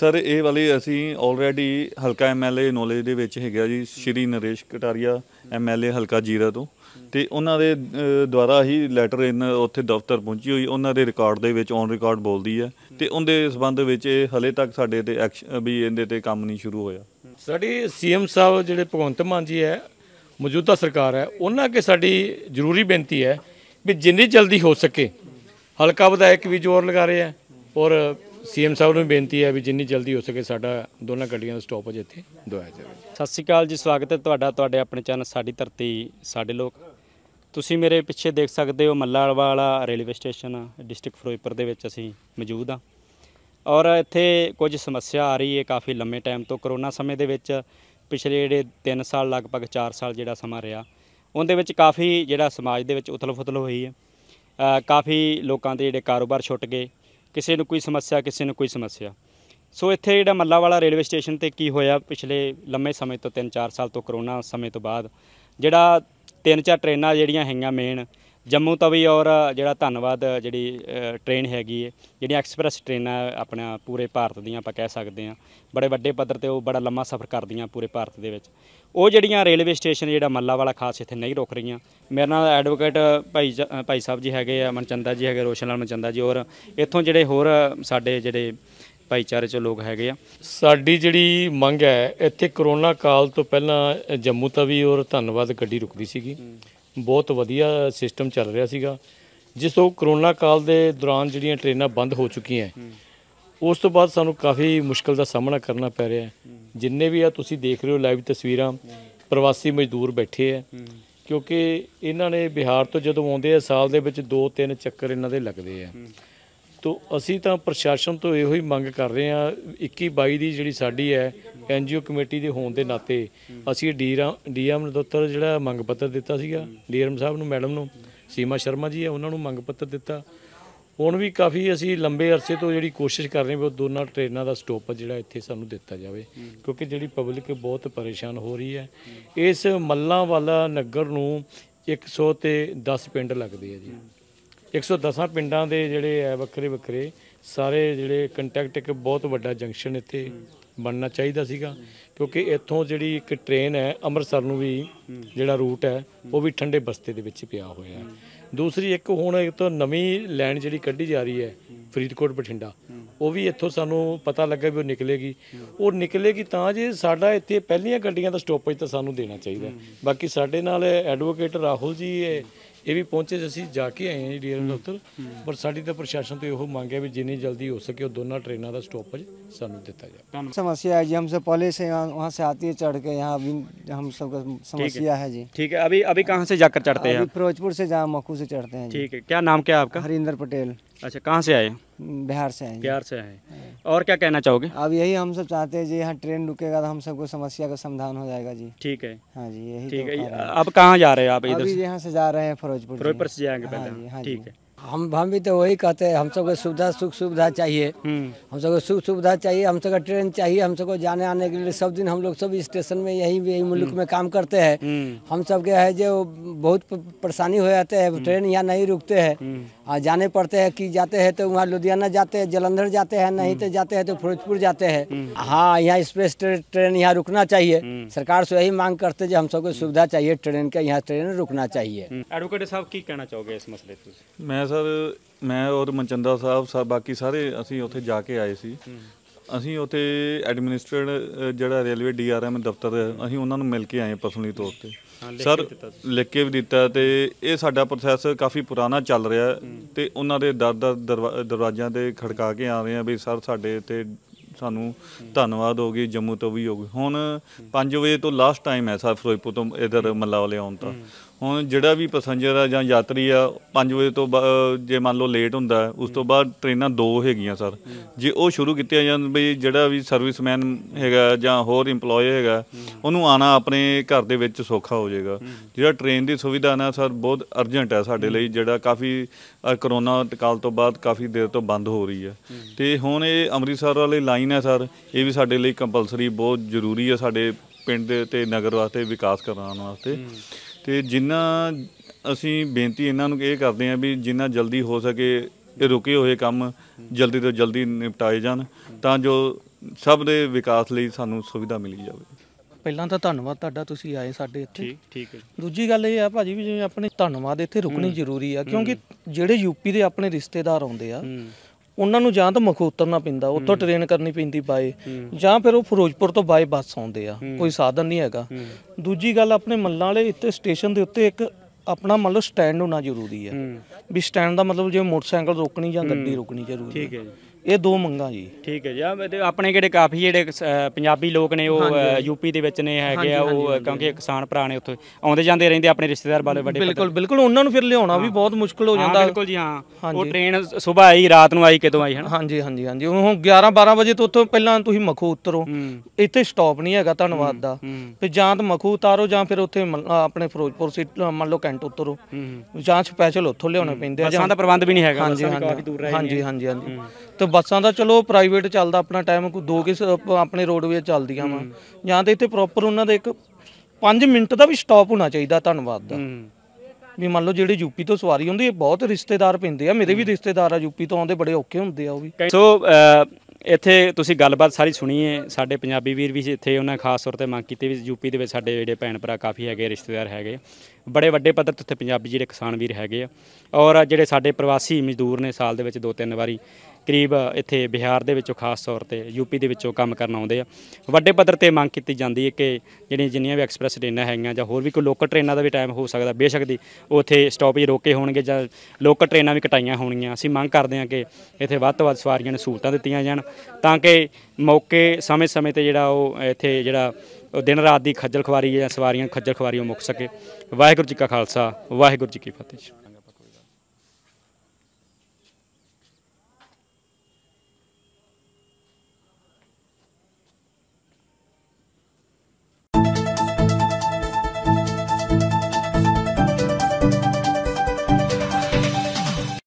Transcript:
Sir ਇਹ ਵਾਲੇ ਅਸੀਂ ਆਲਰੇਡੀ ਹਲਕਾ ਐਮਐਲਏ ਨੋਲੇਜ ਦੇ ਵਿੱਚ ਹੈਗਾ ਜੀ ਸ਼੍ਰੀ ਨਰੇਸ਼ ਕਟਾਰੀਆ ਐਮਐਲਏ ਹਲਕਾ ਜੀਰਾ ਤੋਂ ਤੇ ਉਹਨਾਂ ਦੇ ਦੁਆਰਾ ਹੀ ਲੈਟਰ ਇਨ ਉੱਥੇ ਦਫ਼ਤਰ ਪਹੁੰਚੀ ਹੋਈ ਉਹਨਾਂ ਦੇ ਰਿਕਾਰਡ ਦੇ ਵਿੱਚ ਔਨ ਰਿਕਾਰਡ ਬੋਲਦੀ ਹੈ ਤੇ ਉਹਦੇ ਸਬੰਧ ਵਿੱਚ ਇਹ ਹਲੇ ਤੱਕ ਸਾਡੇ ਤੇ ਵੀ ਇਹਦੇ ਤੇ ਕੰਮ ਨਹੀਂ ਸ਼ੁਰੂ ਹੋਇਆ ਸਾਡੀ ਸੀਐਮ ਸਾਹਿਬ ਜਿਹੜੇ ਭਗਵੰਤ ਮਾਨ ਜੀ ਹੈ ਮੌਜੂਦਾ ਸਰਕਾਰ ਹੈ ਉਹਨਾਂ ਕੇ ਸਾਡੀ ਜ਼ਰੂਰੀ ਬੇਨਤੀ ਹੈ ਵੀ ਜਿੰਨੀ ਜਲਦੀ ਹੋ ਸਕੇ ਹਲਕਾ ਵਿਧਾਇਕ ਵੀ ਜ਼ੋਰ ਲਗਾ ਰਿਹਾ ਔਰ ਸੀਐਮ ਸਾਹਿਬ ਨੂੰ ਬੇਨਤੀ ਹੈ ਵੀ ਜਿੰਨੀ ਜਲਦੀ ਹੋ ਸਕੇ ਸਾਡਾ ਦੋਨਾਂ ਗੱਡੀਆਂ ਦਾ ਸਟਾਪੇਜ ਇੱਥੇ ਦੁਆਇਆ ਜਾਵੇ ਸਤਿ ਸ਼੍ਰੀ ਅਕਾਲ ਜੀ ਸਵਾਗਤ ਹੈ ਤੁਹਾਡਾ ਤੁਹਾਡੇ ਆਪਣੇ ਚੈਨਲ ਸਾਡੀ ਧਰਤੀ ਸਾਡੇ ਲੋਕ ਤੁਸੀਂ ਮੇਰੇ ਪਿੱਛੇ ਦੇਖ ਸਕਦੇ ਹੋ ਮੱਲਾਵਾਲਾ ਵਾਲਾ ਰੇਲਵੇ ਸਟੇਸ਼ਨ ਡਿਸਟ੍ਰਿਕਟ ਫਿਰੋਜ਼ਪੁਰ ਦੇ ਵਿੱਚ ਅਸੀਂ ਮੌਜੂਦ ਆ ਔਰ ਇੱਥੇ ਕੁਝ ਸਮੱਸਿਆ ਆ ਰਹੀ ਹੈ ਕਾਫੀ ਲੰਮੇ ਟਾਈਮ ਤੋਂ ਕਰੋਨਾ ਸਮੇਂ ਦੇ ਵਿੱਚ ਪਿਛਲੇ ਜਿਹੜੇ 3 ਸਾਲ ਲਗਭਗ 4 ਸਾਲ ਜਿਹੜਾ ਸਮਾਂ ਰਿਹਾ ਉਹਦੇ ਵਿੱਚ ਕਾਫੀ ਜਿਹੜਾ ਸਮਾਜ ਦੇ ਵਿੱਚ ਉਥਲ ਫੁਤਲ ਹੋਈ ਹੈ ਕਾਫੀ ਲੋਕਾਂ ਦੇ ਜਿਹੜੇ ਕਾਰੋਬਾਰ ਛੁੱਟ ਗਏ ਕਿਸੇ ਨੂੰ ਕੋਈ ਸਮੱਸਿਆ ਕਿਸੇ ਨੂੰ ਕੋਈ ਸਮੱਸਿਆ ਸੋ ਇੱਥੇ ਜਿਹੜਾ ਮੱਲਾਵਾਲਾ ਰੇਲਵੇ ਸਟੇਸ਼ਨ ਤੇ ਕੀ ਹੋਇਆ ਪਿਛਲੇ ਲੰਮੇ ਸਮੇਂ ਤੋਂ 3-4 ਸਾਲ ਤੋਂ ਕਰੋਨਾ ਸਮੇਂ ਤੋਂ ਬਾਅਦ ਜਿਹੜਾ ਤਿੰਨ ਚਾਰ ਟ੍ਰੇਨਾਂ ਜਿਹੜੀਆਂ ਹੈਗੀਆਂ ਮੇਨ ਜੰਮੂ ਤਵੀ ਔਰ ਜਿਹੜਾ ਧੰਨਵਾਦ ਜਿਹੜੀ ਟ੍ਰੇਨ ਹੈਗੀ ਹੈ ਜਿਹੜੀਆਂ ਐਕਸਪ੍ਰੈਸ ਟ੍ਰੇਨਾਂ ਆਪਣਾ ਪੂਰੇ ਭਾਰਤ ਦੀਆਂ ਆਪਾਂ ਕਹਿ ਸਕਦੇ ਆ ਬੜੇ ਵੱਡੇ ਪੱਧਰ ਤੇ ਉਹ ਬੜਾ ਲੰਮਾ ਸਫ਼ਰ ਕਰਦੀਆਂ ਪੂਰੇ ਭਾਰਤ ਦੇ ਵਿੱਚ ਉਹ ਜਿਹੜੀਆਂ ਰੇਲਵੇ ਸਟੇਸ਼ਨ ਜਿਹੜਾ ਮੱਲਾ ਵਾਲਾ ਖਾਸ ਇੱਥੇ ਨਹੀਂ ਰੁਕ ਰਹੀਆਂ ਮੇਰੇ ਨਾਲ ਐਡਵੋਕੇਟ ਭਾਈ ਭਾਈ ਸਾਹਿਬ ਜੀ ਹੈਗੇ ਆ ਮਨਚੰਦਾ ਜੀ ਹੈਗੇ ਰੋਸ਼ਨ ਲਾਲ ਮਨਚੰਦਾ ਜੀ ਔਰ ਇੱਥੋਂ ਜਿਹੜੇ ਹੋਰ ਸਾਡੇ ਜਿਹੜੇ ਭਾਈਚਾਰੇ ਚੋਂ ਲੋਕ ਹੈਗੇ ਆ ਸਾਡੀ ਜਿਹੜੀ ਮੰਗ ਹੈ ਇੱਥੇ ਕਰੋਨਾ ਕਾਲ ਤੋਂ ਪਹਿਲਾਂ ਜੰਮੂ ਤਵੀ ਔਰ ਧੰਨਵਾਦ ਗੱਡੀ ਰੁਕਦੀ ਸੀਗੀ ਬਹੁਤ ਵਧੀਆ ਸਿਸਟਮ ਚੱਲ ਰਿਹਾ ਸੀਗਾ ਜਿਸ ਤੋਂ ਕਰੋਨਾ ਕਾਲ ਦੇ ਦੌਰਾਨ ਜਿਹੜੀਆਂ ਟ੍ਰੇਨਾਂ ਬੰਦ ਹੋ ਚੁੱਕੀਆਂ ਉਸ ਤੋਂ ਬਾਅਦ ਸਾਨੂੰ ਕਾਫੀ ਮੁਸ਼ਕਲ ਦਾ ਸਾਹਮਣਾ ਕਰਨਾ ਪੈ ਰਿਹਾ ਹੈ ਜਿੰਨੇ ਵੀ ਆ ਤੁਸੀਂ ਦੇਖ ਰਹੇ ਹੋ ਲਾਈਵ ਤਸਵੀਰਾਂ ਪ੍ਰਵਾਸੀ ਮਜ਼ਦੂਰ ਬੈਠੇ ਆ ਕਿਉਂਕਿ ਇਹਨਾਂ ਨੇ ਬਿਹਾਰ ਤੋਂ ਜਦੋਂ ਆਉਂਦੇ ਆ ਸਾਲ ਦੇ ਵਿੱਚ 2-3 ਚੱਕਰ ਇਹਨਾਂ ਦੇ ਲੱਗਦੇ ਆ ਤੋ ਅਸੀਂ ਤਾਂ ਪ੍ਰਸ਼ਾਸਨ ਤੋਂ ਇਹੋ ਹੀ ਮੰਗ ਕਰ ਰਹੇ ਹਾਂ 21 22 ਦੀ ਜਿਹੜੀ ਸਾਡੀ ਹੈ ਐਨਜੀਓ ਕਮੇਟੀ ਦੇ ਹੋਣ ਦੇ ਨਾਤੇ ਅਸੀਂ ਡੀਐਮ ਨਦੋਤਰ ਜਿਹੜਾ ਮੰਗ ਪੱਤਰ ਦਿੱਤਾ ਸੀਗਾ ਡੀਐਮ ਸਾਹਿਬ ਨੂੰ ਮੈਡਮ ਨੂੰ ਸੀਮਾ ਸ਼ਰਮਾ ਜੀ ਹੈ ਉਹਨਾਂ ਨੂੰ ਮੰਗ ਪੱਤਰ ਦਿੱਤਾ ਹੁਣ ਵੀ ਕਾਫੀ ਅਸੀਂ ਲੰਬੇ ਅਰਸੇ ਤੋਂ ਜਿਹੜੀ ਕੋਸ਼ਿਸ਼ ਕਰ ਰਹੇ ਹਾਂ ਉਹ ਦੋਨਾਂ ਟ੍ਰੇਨਾਂ ਦਾ ਸਟਾਪ ਜਿਹੜਾ ਇੱਥੇ ਸਾਨੂੰ ਦਿੱਤਾ ਜਾਵੇ ਕਿਉਂਕਿ ਜਿਹੜੀ ਪਬਲਿਕ ਬਹੁਤ ਪਰੇਸ਼ਾਨ ਹੋ ਰਹੀ ਹੈ ਇਸ ਮੱਲਾਂ ਵਾਲਾ ਨਗਰ ਨੂੰ 100 ਤੇ 10 ਪਿੰਡ ਲੱਗਦੇ ਆ ਜੀ 110 ਪਿੰਡਾਂ ਦੇ ਜਿਹੜੇ ਐ ਵੱਖਰੇ ਵੱਖਰੇ ਸਾਰੇ ਜਿਹੜੇ ਕੰਟੈਕਟ ਇੱਕ ਬਹੁਤ ਵੱਡਾ ਜੰਕਸ਼ਨ ਇੱਥੇ ਬਣਨਾ ਚਾਹੀਦਾ ਸੀਗਾ ਕਿਉਂਕਿ ਇੱਥੋਂ ਜਿਹੜੀ ਇੱਕ ਟ੍ਰੇਨ ਹੈ ਅੰਮ੍ਰਿਤਸਰ ਨੂੰ ਵੀ ਜਿਹੜਾ ਰੂਟ ਹੈ ਉਹ ਵੀ ਠੰਡੇ ਬਸਤੇ ਦੇ ਵਿੱਚ ਪਿਆ ਹੋਇਆ ਹੈ ਦੂਸਰੀ ਇੱਕ ਹੁਣ ਇੱਕ ਤਾਂ ਨਵੀਂ ਲਾਈਨ ਜਿਹੜੀ ਕੱਢੀ ਜਾ ਰਹੀ ਹੈ ਫਰੀਦਕੋਟ ਬਠਿੰਡਾ ਉਹ ਵੀ ਇੱਥੋਂ ਸਾਨੂੰ ਪਤਾ ਲੱਗਾ ਵੀ ਉਹ ਨਿਕਲੇਗੀ ਉਹ ਨਿਕਲੇਗੀ ਤਾਂ ਜੇ ਸਾਡਾ ਇੱਥੇ ਪਹਿਲੀਆਂ ਗੱਡੀਆਂ ਦਾ ਸਟਾਪੇਜ ਤਾਂ ਸਾਨੂੰ ਦੇਣਾ ਚਾਹੀਦਾ ਬਾਕੀ ਸਾਡੇ ਨਾਲ ਐਡਵੋਕੇਟ ਰਾਹੁਲ ਜੀ ਇਹ ਵੀ ਪਹੁੰਚੇ ਅਸੀਂ ਜਾ ਕੇ ਆਏ ਹਾਂ ਜੀ ਡੀਐਮ ਦਫ਼ਤਰ ਪਰ ਸਾਡੀ ਤਾਂ ਪ੍ਰਸ਼ਾਸਨ ਤੋਂ ਇਹੋ ਮੰਗ ਹੈ ਵੀ ਜਿੰਨੀ ਜਲਦੀ ਹੋ ਸਕੇ ਉਹ ਦੋਨਾਂ ਟ੍ਰੇਨਾਂ ਦਾ ਸਟॉपेज ਸਾਨੂੰ ਦਿੱਤਾ समस्या है जी हमसे पहले से यहाँ वहाँ से आती है चढ़ के यहाँ अभी हम सबका समस्या है जी ठीक है अभी अभी कहाँ से जाकर चढ़ते हैं अभी फिरोजपुर से जहाँ मखू से चढ़ते हैं ठीक है क्या नाम क्या है आपका हरिंदर पटेल अच्छा कहाँ से आए बिहार से आए बिहार से आए और क्या कहना चाहोगे अब यही हम सब चाहते हैं जी यहाँ ट्रेन रुकेगा तो हम सबको समस्या का समाधान हो जाएगा जी ठीक है हाँ जी यही ठीक तो है अब कहाँ जा रहे हैं आप इधर यहाँ से जा रहे हैं फरोजपुर फरोजपुर से जाएंगे हाँ पहले हाँ ठीक है हम हम भी तो वही कहते हैं हम सबको सुविधा सुख सुविधा चाहिए हम्म। हम सबको सुख सुविधा चाहिए हम सबको ट्रेन चाहिए हम सबको जाने आने के लिए सब दिन हम लोग सब स्टेशन में यही यही मुल्क हम्म। में काम करते हैं हम्म। हम सब के है जो बहुत परेशानी हो जाते हैं ट्रेन यहाँ नहीं रुकते हैं जाने पड़ते हैं कि जाते हैं तो वहाँ लुधियाना जाते हैं जलंधर जाते हैं नहीं तो जाते हैं तो फिरोजपुर जाते हैं हाँ यहाँ एक्सप्रेस ट्रेन यहाँ रुकना चाहिए सरकार से यही मांग करते जो हम सबको सुविधा चाहिए ट्रेन का यहाँ ट्रेन रुकना चाहिए एडवोकेट साहब की कहना चाहोगे इस मसले मैं ਸਰ ਮੈਂ ਔਰ ਮਨਚੰਦਾ ਸਾਹਿਬ ਸਭ ਬਾਕੀ ਸਾਰੇ ਅਸੀਂ ਉੱਥੇ ਜਾ ਕੇ ਆਏ ਸੀ ਅਸੀਂ ਉੱਥੇ ਐਡਮਿਨਿਸਟ੍ਰੇਟਰ ਜਿਹੜਾ ਰੇਲਵੇ ਡੀਆਰਐਮ ਦਫ਼ਤਰ ਅਸੀਂ ਉਹਨਾਂ ਨੂੰ ਮਿਲ ਕੇ ਆਏ ਪਰਸਨਲੀ ਤੌਰ ਤੇ ਸਰ ਲਿਖ ਕੇ ਵੀ ਦਿੱਤਾ ਤੇ ਇਹ ਸਾਡਾ ਪ੍ਰੋਸੈਸ ਕਾਫੀ ਪੁਰਾਣਾ ਚੱਲ ਰਿਹਾ ਤੇ ਉਹਨਾਂ ਦੇ ਦਰ ਦਰ ਦਰਵਾਜ਼ਿਆਂ ਤੇ ਖੜਕਾ ਕੇ ਆ ਰਹੇ ਆ ਵੀ ਸਰ ਸਾਡੇ ਤੇ ਸਾਨੂੰ ਧੰਨਵਾਦ ਹੋ ਗਈ ਜੰਮੂ ਤੋਂ ਵੀ ਹੋ ਗਈ ਹੁਣ 5 ਵਜੇ ਤੋਂ ਲਾਸਟ ਟਾਈਮ ਹੈ ਸਰ ਫਿਰੋਜ਼ਪੁਰ ਤੋਂ ਇਧਰ ਮੱਲਾਵਲੇ ਆਉਣ ਤਾਂ ਹੁਣ ਜਿਹੜਾ ਵੀ ਪੈਸੰਜਰ ਆ ਜਾਂ ਯਾਤਰੀ ਆ 5 ਵਜੇ ਤੋਂ ਜੇ ਮੰਨ ਲਓ ਲੇਟ ਹੁੰਦਾ ਉਸ ਤੋਂ ਬਾਅਦ ਟ੍ਰੇਨਾਂ ਦੋ ਹੈਗੀਆਂ ਸਰ ਜੇ ਉਹ ਸ਼ੁਰੂ ਕੀਤੀਆਂ ਜਾਂ ਬਈ ਜਿਹੜਾ ਵੀ ਸਰਵਿਸਮੈਨ ਹੈਗਾ ਜਾਂ ਹੋਰ EMPLOYE ਹੈਗਾ ਉਹਨੂੰ ਆਣਾ ਆਪਣੇ ਘਰ ਦੇ ਵਿੱਚ ਸੌਖਾ ਹੋ ਜਾਏਗਾ ਜਿਹੜਾ ਟ੍ਰੇਨ ਦੀ ਸੁਵਿਧਾ ਨਾ ਸਰ ਬਹੁਤ ਅਰਜੈਂਟ ਹੈ ਸਾਡੇ ਲਈ ਜਿਹੜਾ ਕਾਫੀ ਕਰੋਨਾ ਕਾਲ ਤੋਂ ਬਾਅਦ ਕਾਫੀ ਦੇਰ ਤੋਂ ਬੰਦ ਹੋ ਰਹੀ ਹੈ ਤੇ ਹੁਣ ਇਹ ਅੰਮ੍ਰਿਤਸਰ ਵਾਲੀ ਲਾਈਨ ਹੈ ਸਰ ਇਹ ਵੀ ਸਾਡੇ ਲਈ ਕੰਪਲਸਰੀ ਬਹੁਤ ਜ਼ਰੂਰੀ ਹੈ ਸਾਡੇ ਪਿੰਡ ਦੇ ਤੇ ਨਗਰ ਵਾਸਤੇ ਵਿਕਾਸ ਕਰਾਉਣ ਵਾਸਤੇ ਤੇ ਜਿੰਨਾ ਅਸੀਂ ਬੇਨਤੀ ਇਹਨਾਂ ਨੂੰ ਇਹ ਕਰਦੇ ਆਂ ਵੀ ਜਿੰਨਾ ਜਲਦੀ ਹੋ ਸਕੇ ਇਹ ਰੁਕੇ ਹੋਏ ਕੰਮ ਜਲਦੀ ਤੋਂ ਜਲਦੀ ਨਿਪਟਾਏ ਜਾਣ ਤਾਂ ਜੋ ਸਭ ਦੇ ਵਿਕਾਸ ਲਈ ਸਾਨੂੰ ਸੁਵਿਧਾ ਮਿਲੀ ਜਾਵੇ ਪਹਿਲਾਂ ਤਾਂ ਧੰਨਵਾਦ ਤੁਹਾਡਾ ਤੁਸੀਂ ਆਏ ਸਾਡੇ ਇੱਥੇ ਠੀਕ ਠੀਕ ਹੈ ਦੂਜੀ ਗੱਲ ਇਹ ਆ ਭਾਜੀ ਵੀ ਜਿਵੇਂ ਆਪਣੇ ਧੰਨਵਾਦ ਇੱਥੇ ਰੁਕਣੀ ਜ਼ਰੂਰੀ ਆ ਕਿਉਂਕਿ ਜਿਹੜੇ ਯੂਪੀ ਦੇ ਆਪਣੇ ਰਿਸ਼ਤੇਦਾਰ ਆਉਂਦੇ ਆ ਉਹਨਾਂ ਨੂੰ ਜਾਂ ਤਾਂ ਮਖੂ ਉਤਰਨਾ ਪੈਂਦਾ ਉੱਥੋਂ ਟ੍ਰੇਨ ਕਰਨੀ ਪੈਂਦੀ ਬਾਏ ਜਾਂ ਫਿਰ ਉਹ ਫਿਰੋਜ਼ਪੁਰ ਤੋਂ ਬਾਏ ਬੱਸ ਆਉਂਦੇ ਆ ਕੋਈ ਸਾਧਨ ਨਹੀਂ ਹੈਗਾ ਦੂਜੀ ਗੱਲ ਆਪਣੇ ਮੱਲਾਂ ਵਾਲੇ ਇੱਥੇ ਸਟੇਸ਼ਨ ਦੇ ਉੱਤੇ ਇੱਕ ਆਪਣਾ ਮਤਲਬ ਸਟੈਂਡ ਹੋਣਾ ਜ਼ਰੂਰੀ ਹੈ ਵੀ ਸਟੈਂਡ ਦਾ ਮਤਲਬ ਜਿਵੇਂ ਮੋਟਰਸਾਈਕਲ ਰੋਕਣੀ ਜਾਂ ਗੱਡੀ ਰੋਕਣੀ ਜ਼ਰੂਰੀ ਹੈ ਠੀਕ ਹੈ ਜੀ ਇਹ ਦੋ ਮੰਗਾ ਜੀ ਠੀਕ ਹੈ ਜੀ ਆ ਆਪਣੇ ਕਿਹੜੇ ਕਾਫੀ ਜਿਹੜੇ ਪੰਜਾਬੀ ਲੋਕ ਨੇ ਉਹ ਯੂਪੀ ਦੇ ਵਿੱਚ ਨੇ ਹੈਗੇ ਆ ਉਹ ਕਿਉਂਕਿ ਕਿਸਾਨ ਭਰਾ ਨੇ ਉੱਥੇ ਆਉਂਦੇ ਜਾਂਦੇ ਰਹਿੰਦੇ ਆਪਣੇ ਰਿਸ਼ਤੇਦਾਰ ਵਾਲੇ ਵੱਡੇ ਬਿਲਕੁਲ ਬਿਲਕੁਲ ਉਹਨਾਂ ਨੂੰ ਫਿਰ ਲਿਆਉਣਾ ਵੀ ਬਹੁਤ ਮੁਸ਼ਕਲ ਹੋ ਜਾਂਦਾ ਬਿਲਕੁਲ ਜੀ ਹਾਂ ਉਹ ਟ੍ਰੇਨ ਸਵੇਰ ਆਈ ਰਾਤ ਨੂੰ ਆਈ ਕਿਦੋਂ ਆਈ ਹਨ ਹਾਂਜੀ ਹਾਂਜੀ ਹਾਂਜੀ ਉਹ 11 12 ਵਜੇ ਤੋਂ ਉੱਥੋਂ ਪਹਿਲਾਂ ਤੁਸੀਂ ਮਖੂ ਉਤਰੋ ਇੱਥੇ ਸਟਾਪ ਨਹੀਂ ਹੈਗਾ ਧੰਨਵਾਦ ਦਾ ਫਿਰ ਜਾਂ ਤਾਂ ਮਖੂ ਉਤਾਰੋ ਜਾਂ ਫਿਰ ਉੱਥੇ ਆਪਣੇ ਫਿਰੋਜ਼ਪੁਰ ਸਿਟ ਮੰਨ ਲਓ ਕੈਂਟ ਉਤਰੋ ਜਾਂ ਸਪੈਸ਼ਲ ਉੱਥੋਂ ਲਿਆਉਣੇ ਪੈਂਦੇ ਆ ਜਾਂ ਦਾ ਪ੍ਰਬੰਧ ਵੀ ਨਹੀਂ ਹੈਗਾ ਹਾਂਜੀ ਹਾਂਜੀ ਹਾਂਜੀ ਤੇ ਬੱਸਾਂ ਦਾ ਚਲੋ ਪ੍ਰਾਈਵੇਟ ਚੱਲਦਾ ਆਪਣਾ ਟਾਈਮ ਕੋ ਦੋ ਕਿਸ ਆਪਣੇ ਰੋਡਵੇ ਚੱਲਦੀਆਂ ਵਾ ਜਾਂ ਤੇ ਇੱਥੇ ਪ੍ਰੋਪਰ ਉਹਨਾਂ ਦਾ ਇੱਕ 5 ਮਿੰਟ ਦਾ ਵੀ ਸਟਾਪ ਹੋਣਾ ਚਾਹੀਦਾ ਧੰਨਵਾਦ ਦਾ ਵੀ ਮੰਨ ਲਓ ਜਿਹੜੇ ਯੂਪੀ ਤੋਂ ਸਵਾਰੀ ਹੁੰਦੀ ਹੈ ਬਹੁਤ ਰਿਸ਼ਤੇਦਾਰ ਪੈਂਦੇ ਆ ਮੇਰੇ ਵੀ ਰਿਸ਼ਤੇਦਾਰ ਆ ਯੂਪੀ ਤੋਂ ਆਉਂਦੇ ਬੜੇ ਔਖੇ ਹੁੰਦੇ ਆ ਉਹ ਵੀ ਸੋ ਇੱਥੇ ਤੁਸੀਂ ਗੱਲਬਾਤ ਸਾਰੀ ਸੁਣੀ ਹੈ ਸਾਡੇ ਪੰਜਾਬੀ ਵੀਰ ਵੀ ਇੱਥੇ ਉਹਨਾਂ ਖਾਸ ਤੌਰ ਤੇ ਮੰਗ ਕੀਤੀ ਵੀ ਯੂਪੀ ਦੇ ਵਿੱਚ ਸਾਡੇ ਜਿਹੜੇ ਭੈਣ ਭਰਾ ਕਾਫੀ ਹੈਗੇ ਰਿਸ਼ਤੇਦਾਰ ਹੈਗੇ ਬੜੇ ਵੱਡੇ ਪੱਧਰ ਤੇ ਉੱਥੇ ਪੰਜਾਬੀ ਜਿਹੜੇ ਕਿਸਾਨ ਵੀਰ ਹੈਗੇ ਆ ਔਰ ਜਿਹੜੇ ਸਾਡੇ ਪ੍ਰਵਾਸੀ ਮਜ਼ਦੂਰ ਨੇ ਸਾਲ ਦੇ ਵਿੱਚ ਦੋ ਤਿੰਨ ਵਾਰੀ ਕਰੀਬ ਇੱਥੇ ਬਿਹਾਰ ਦੇ ਵਿੱਚੋਂ ਖਾਸ ਤੌਰ ਤੇ ਯੂਪੀ ਦੇ ਵਿੱਚੋਂ ਕੰਮ ਕਰਨ ਆਉਂਦੇ ਆ ਵੱਡੇ ਪੱਧਰ ਤੇ ਮੰਗ ਕੀਤੀ ਜਾਂਦੀ ਹੈ ਕਿ ਜਿਹੜੀਆਂ ਜਿੰਨੀਆਂ ਵੀ ਐਕਸਪ੍ਰੈਸ ਟ੍ਰੇਨਾਂ ਹੈਗੀਆਂ ਜਾਂ ਹੋਰ ਵੀ ਕੋਈ ਲੋਕਲ ਟ੍ਰੇਨਾਂ ਦਾ ਵੀ ਟਾਈਮ ਹੋ ਸਕਦਾ ਬੇਸ਼ੱਕ ਦੀ ਉੱਥੇ ਸਟਾਪੇਜ ਰੋਕੇ ਹੋਣਗੇ ਜਾਂ ਲੋਕਲ ਟ੍ਰੇਨਾਂ ਵੀ ਕਟਾਈਆਂ ਹੋਣਗੀਆਂ ਅਸੀਂ ਮੰਗ ਕਰਦੇ ਹਾਂ ਕਿ ਇੱਥੇ ਵੱਧ ਤੋਂ ਵੱਧ ਸਵਾਰੀਆਂ ਨੂੰ ਸਹੂਲਤਾਂ ਦਿੱਤੀਆਂ ਜਾਣ ਤਾਂ ਕਿ ਮੌਕੇ ਸਮੇਂ-ਸਮੇਂ ਤੇ ਜਿਹੜਾ ਉਹ ਇੱਥੇ ਜਿਹੜਾ ਦਿਨ ਰਾਤ ਦੀ ਖੱਜਲ ਖਵਾਰੀ ਜਾਂ ਸਵਾਰੀਆਂ ਖੱਜਲ ਖਵਾਰੀ ਉਹ ਮੁੱਕ ਸਕੇ ਵਾਹਿਗੁਰੂ ਜੀ ਕਾ ਖਾਲਸਾ ਵਾਹਿਗੁਰੂ ਜੀ ਕੀ ਫਤਿਹ